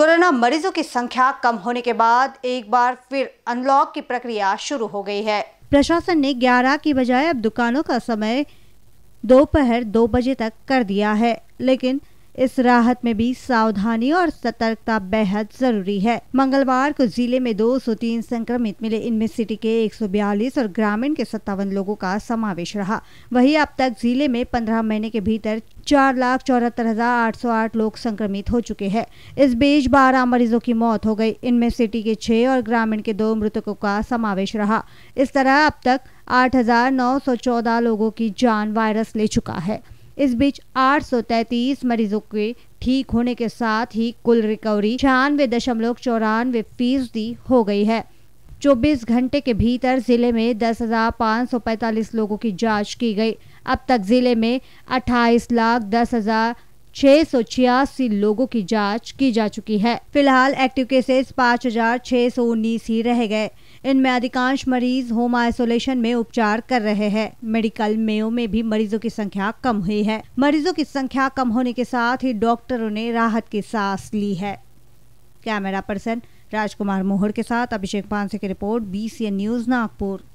corona मरीजों की संख्या कम होने के बाद एक बार फिर अनलॉक की प्रक्रिया शुरू हो गई है प्रशासन ने 11 की बजाय अब दुकानों का समय दोपहर दो, दो बजे तक कर दिया है लेकिन इस राहत में भी सावधानी और सतर्कता बेहद जरूरी है मंगलवार को जिले में 203 संक्रमित मिले इनमें सिटी के 142 और ग्रामीण के सत्तावन लोगों का समावेश रहा वहीं अब तक जिले में 15 महीने के भीतर चार लाख चौहत्तर हजार आठ सौ आठ लोग संक्रमित हो चुके हैं इस बीच बारह मरीजों की मौत हो गई इनमें सिटी के छह और ग्रामीण के दो मृतकों का समावेश रहा इस तरह अब तक आठ हजार नौ सौ चौदह लोगों की जान वायरस ले चुका है इस बीच आठ सौ तैतीस मरीजों के ठीक होने के साथ ही कुल रिकवरी छियानवे दशमलव चौरानवे फीसदी हो गई है 24 घंटे के भीतर जिले में 10,545 लोगों की जांच की गई अब तक जिले में अट्ठाईस लाख दस हजार छह सौ छियासी लोगों की जांच की जा चुकी है फिलहाल एक्टिव केसेस पाँच हजार छह सौ उन्नीस ही रह गए इनमें अधिकांश मरीज होम आइसोलेशन में उपचार कर रहे हैं मेडिकल मेयो में भी मरीजों की संख्या कम हुई है मरीजों की संख्या कम होने के साथ ही डॉक्टरों ने राहत की सांस ली है कैमरा पर्सन राजकुमार मोहर के साथ अभिषेक पानसे की रिपोर्ट बी न्यूज नागपुर